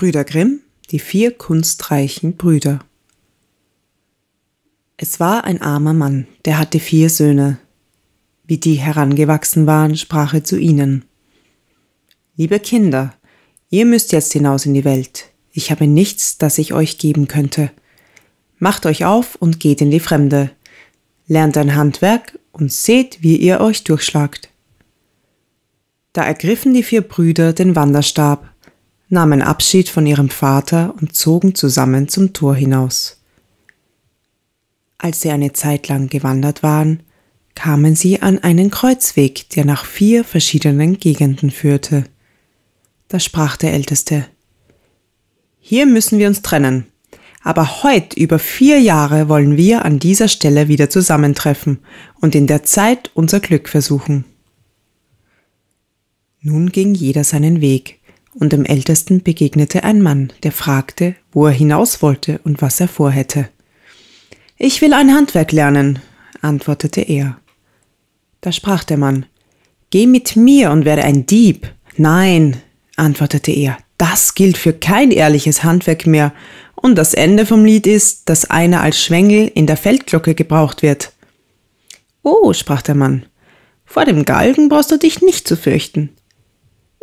Brüder Grimm, die vier kunstreichen Brüder. Es war ein armer Mann, der hatte vier Söhne. Wie die herangewachsen waren, sprach er zu ihnen. Liebe Kinder, ihr müsst jetzt hinaus in die Welt. Ich habe nichts, das ich euch geben könnte. Macht euch auf und geht in die Fremde. Lernt ein Handwerk und seht, wie ihr euch durchschlagt. Da ergriffen die vier Brüder den Wanderstab nahmen Abschied von ihrem Vater und zogen zusammen zum Tor hinaus. Als sie eine Zeit lang gewandert waren, kamen sie an einen Kreuzweg, der nach vier verschiedenen Gegenden führte. Da sprach der Älteste Hier müssen wir uns trennen, aber heut über vier Jahre wollen wir an dieser Stelle wieder zusammentreffen und in der Zeit unser Glück versuchen. Nun ging jeder seinen Weg, und dem Ältesten begegnete ein Mann, der fragte, wo er hinaus wollte und was er vorhätte. Ich will ein Handwerk lernen, antwortete er. Da sprach der Mann, Geh mit mir und werde ein Dieb. Nein, antwortete er, das gilt für kein ehrliches Handwerk mehr, und das Ende vom Lied ist, dass einer als Schwengel in der Feldglocke gebraucht wird. Oh, sprach der Mann, vor dem Galgen brauchst du dich nicht zu fürchten.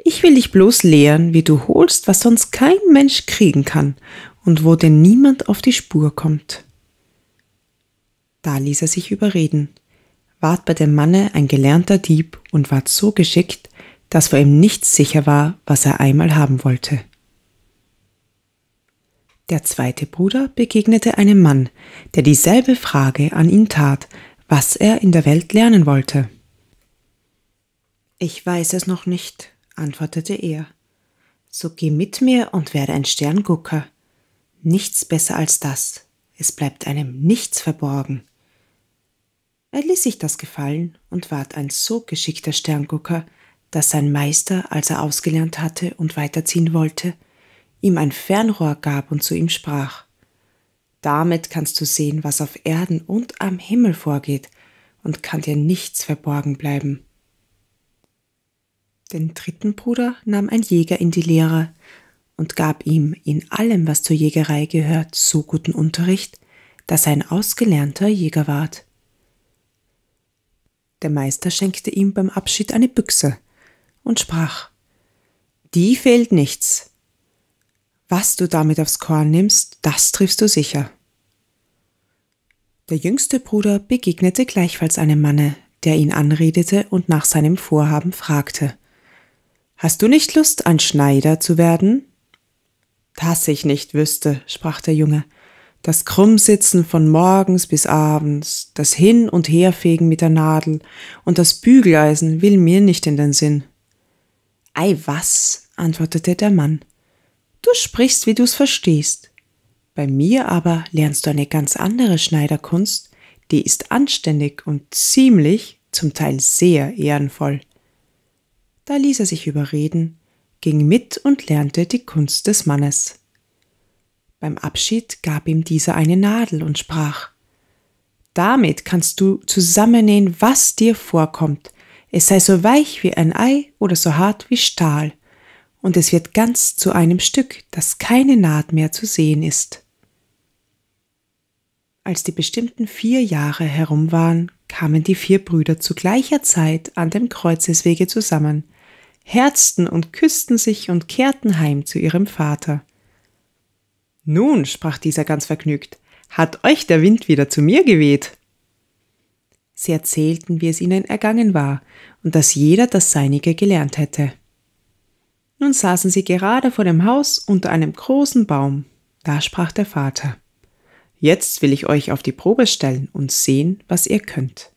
Ich will dich bloß lehren, wie du holst, was sonst kein Mensch kriegen kann und wo dir niemand auf die Spur kommt. Da ließ er sich überreden, ward bei dem Manne ein gelernter Dieb und ward so geschickt, dass vor ihm nichts sicher war, was er einmal haben wollte. Der zweite Bruder begegnete einem Mann, der dieselbe Frage an ihn tat, was er in der Welt lernen wollte. Ich weiß es noch nicht, antwortete er. So geh mit mir und werde ein Sterngucker. Nichts besser als das. Es bleibt einem nichts verborgen. Er ließ sich das gefallen und ward ein so geschickter Sterngucker, dass sein Meister, als er ausgelernt hatte und weiterziehen wollte, ihm ein Fernrohr gab und zu ihm sprach. Damit kannst du sehen, was auf Erden und am Himmel vorgeht, und kann dir nichts verborgen bleiben. Den dritten Bruder nahm ein Jäger in die Lehre und gab ihm in allem, was zur Jägerei gehört, so guten Unterricht, dass er ein ausgelernter Jäger ward. Der Meister schenkte ihm beim Abschied eine Büchse und sprach Die fehlt nichts. Was du damit aufs Korn nimmst, das triffst du sicher. Der jüngste Bruder begegnete gleichfalls einem Manne, der ihn anredete und nach seinem Vorhaben fragte. Hast du nicht Lust, ein Schneider zu werden? Das ich nicht wüsste, sprach der Junge. Das Krummsitzen von morgens bis abends, das Hin- und Herfegen mit der Nadel und das Bügeleisen will mir nicht in den Sinn. Ei was, antwortete der Mann. Du sprichst, wie du's verstehst. Bei mir aber lernst du eine ganz andere Schneiderkunst, die ist anständig und ziemlich, zum Teil sehr ehrenvoll. Da ließ er sich überreden, ging mit und lernte die Kunst des Mannes. Beim Abschied gab ihm dieser eine Nadel und sprach Damit kannst du zusammennähen, was dir vorkommt, es sei so weich wie ein Ei oder so hart wie Stahl, und es wird ganz zu einem Stück, das keine Naht mehr zu sehen ist. Als die bestimmten vier Jahre herum waren, kamen die vier Brüder zu gleicher Zeit an dem Kreuzeswege zusammen, herzten und küssten sich und kehrten heim zu ihrem Vater. Nun, sprach dieser ganz vergnügt, hat euch der Wind wieder zu mir geweht. Sie erzählten, wie es ihnen ergangen war und dass jeder das Seinige gelernt hätte. Nun saßen sie gerade vor dem Haus unter einem großen Baum. Da sprach der Vater. Jetzt will ich euch auf die Probe stellen und sehen, was ihr könnt.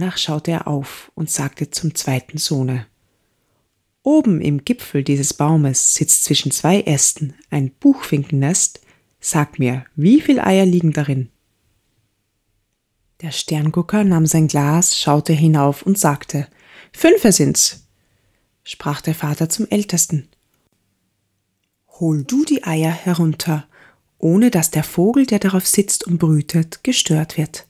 Danach schaute er auf und sagte zum zweiten Sohne Oben im Gipfel dieses Baumes sitzt zwischen zwei Ästen ein Buchfinkennest. Sag mir, wie viele Eier liegen darin? Der Sterngucker nahm sein Glas, schaute hinauf und sagte Fünfe sind's, sprach der Vater zum Ältesten. Hol du die Eier herunter, ohne dass der Vogel, der darauf sitzt und brütet, gestört wird.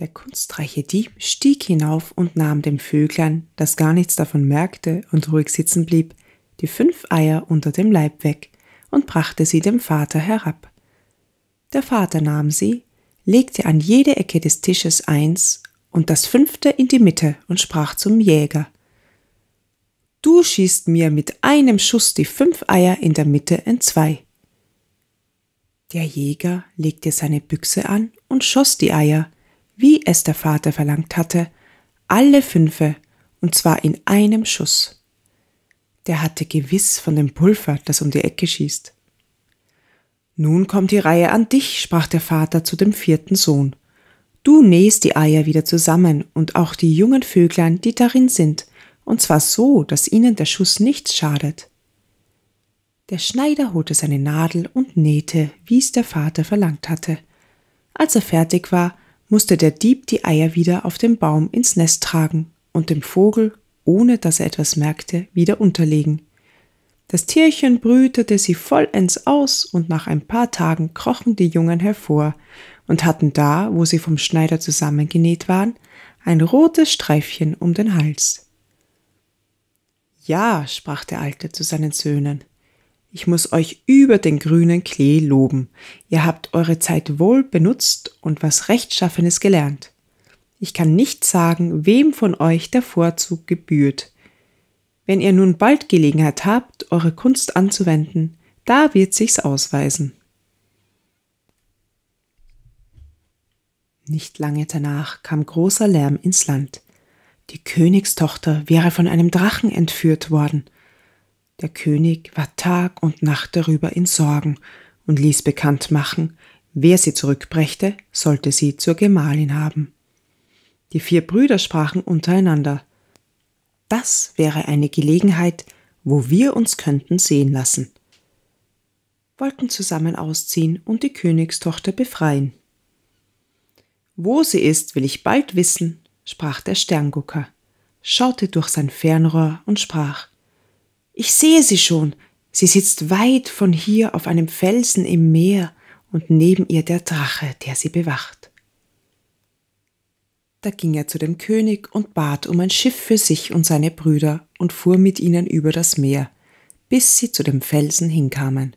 Der kunstreiche Dieb stieg hinauf und nahm dem Vöglein, das gar nichts davon merkte und ruhig sitzen blieb, die fünf Eier unter dem Leib weg und brachte sie dem Vater herab. Der Vater nahm sie, legte an jede Ecke des Tisches eins und das fünfte in die Mitte und sprach zum Jäger. Du schießt mir mit einem Schuss die fünf Eier in der Mitte entzwei. Der Jäger legte seine Büchse an und schoss die Eier, wie es der Vater verlangt hatte, alle Fünfe, und zwar in einem Schuss. Der hatte gewiss von dem Pulver, das um die Ecke schießt. Nun kommt die Reihe an dich, sprach der Vater zu dem vierten Sohn. Du nähst die Eier wieder zusammen und auch die jungen Vöglein, die darin sind, und zwar so, dass ihnen der Schuss nichts schadet. Der Schneider holte seine Nadel und nähte, wie es der Vater verlangt hatte. Als er fertig war, musste der Dieb die Eier wieder auf dem Baum ins Nest tragen und dem Vogel, ohne dass er etwas merkte, wieder unterlegen. Das Tierchen brütete sie vollends aus und nach ein paar Tagen krochen die Jungen hervor und hatten da, wo sie vom Schneider zusammengenäht waren, ein rotes Streifchen um den Hals. Ja, sprach der Alte zu seinen Söhnen, ich muss euch über den grünen Klee loben. Ihr habt eure Zeit wohl benutzt und was Rechtschaffenes gelernt. Ich kann nicht sagen, wem von euch der Vorzug gebührt. Wenn ihr nun bald Gelegenheit habt, eure Kunst anzuwenden, da wird sich's ausweisen. Nicht lange danach kam großer Lärm ins Land. Die Königstochter wäre von einem Drachen entführt worden. Der König war Tag und Nacht darüber in Sorgen und ließ bekannt machen, wer sie zurückbrächte, sollte sie zur Gemahlin haben. Die vier Brüder sprachen untereinander. Das wäre eine Gelegenheit, wo wir uns könnten sehen lassen. Wollten zusammen ausziehen und die Königstochter befreien. Wo sie ist, will ich bald wissen, sprach der Sterngucker, schaute durch sein Fernrohr und sprach ich sehe sie schon. Sie sitzt weit von hier auf einem Felsen im Meer und neben ihr der Drache, der sie bewacht. Da ging er zu dem König und bat um ein Schiff für sich und seine Brüder und fuhr mit ihnen über das Meer, bis sie zu dem Felsen hinkamen.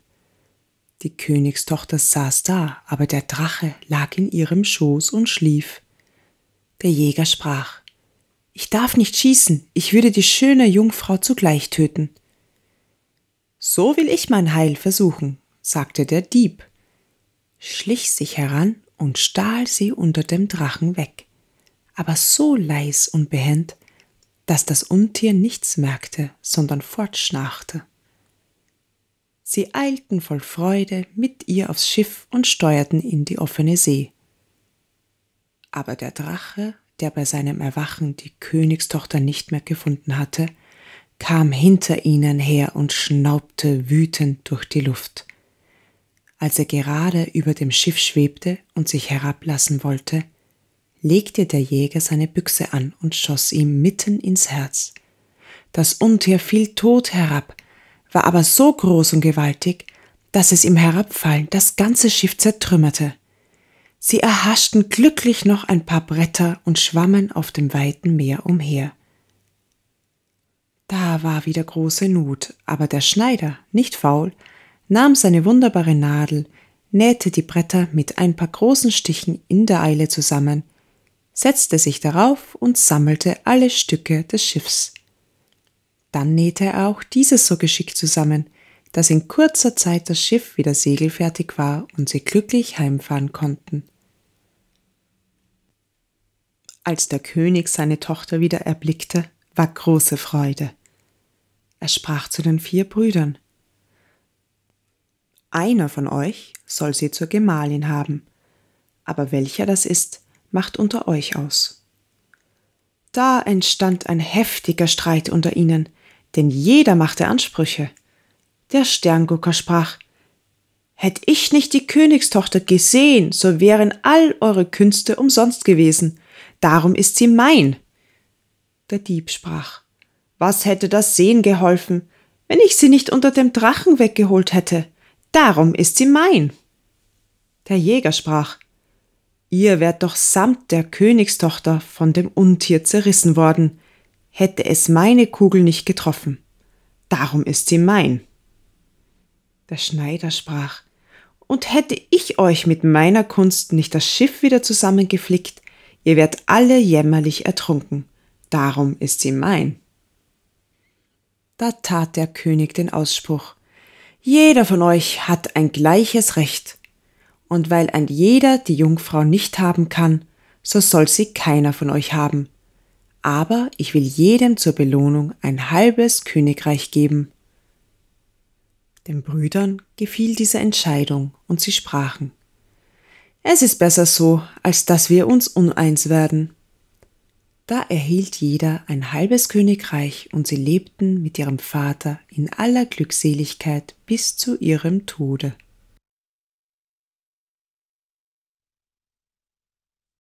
Die Königstochter saß da, aber der Drache lag in ihrem Schoß und schlief. Der Jäger sprach Ich darf nicht schießen, ich würde die schöne Jungfrau zugleich töten. So will ich mein Heil versuchen, sagte der Dieb, schlich sich heran und stahl sie unter dem Drachen weg, aber so leis und behend, dass das Untier nichts merkte, sondern fortschnarchte. Sie eilten voll Freude mit ihr aufs Schiff und steuerten in die offene See. Aber der Drache, der bei seinem Erwachen die Königstochter nicht mehr gefunden hatte, kam hinter ihnen her und schnaubte wütend durch die Luft. Als er gerade über dem Schiff schwebte und sich herablassen wollte, legte der Jäger seine Büchse an und schoss ihm mitten ins Herz. Das Untier fiel tot herab, war aber so groß und gewaltig, dass es im Herabfallen das ganze Schiff zertrümmerte. Sie erhaschten glücklich noch ein paar Bretter und schwammen auf dem weiten Meer umher. Da war wieder große Not, aber der Schneider, nicht faul, nahm seine wunderbare Nadel, nähte die Bretter mit ein paar großen Stichen in der Eile zusammen, setzte sich darauf und sammelte alle Stücke des Schiffs. Dann nähte er auch dieses so geschickt zusammen, dass in kurzer Zeit das Schiff wieder segelfertig war und sie glücklich heimfahren konnten. Als der König seine Tochter wieder erblickte, war große Freude. Er sprach zu den vier Brüdern. Einer von euch soll sie zur Gemahlin haben, aber welcher das ist, macht unter euch aus. Da entstand ein heftiger Streit unter ihnen, denn jeder machte Ansprüche. Der Sterngucker sprach, Hätt ich nicht die Königstochter gesehen, so wären all eure Künste umsonst gewesen. Darum ist sie mein. Der Dieb sprach. Was hätte das Sehen geholfen, wenn ich sie nicht unter dem Drachen weggeholt hätte? Darum ist sie mein. Der Jäger sprach. Ihr wärt doch samt der Königstochter von dem Untier zerrissen worden, hätte es meine Kugel nicht getroffen. Darum ist sie mein. Der Schneider sprach. Und hätte ich euch mit meiner Kunst nicht das Schiff wieder zusammengeflickt, ihr wärt alle jämmerlich ertrunken darum ist sie mein. Da tat der König den Ausspruch Jeder von euch hat ein gleiches Recht, und weil ein jeder die Jungfrau nicht haben kann, so soll sie keiner von euch haben. Aber ich will jedem zur Belohnung ein halbes Königreich geben. Den Brüdern gefiel diese Entscheidung, und sie sprachen Es ist besser so, als dass wir uns uneins werden. Da erhielt jeder ein halbes Königreich und sie lebten mit ihrem Vater in aller Glückseligkeit bis zu ihrem Tode.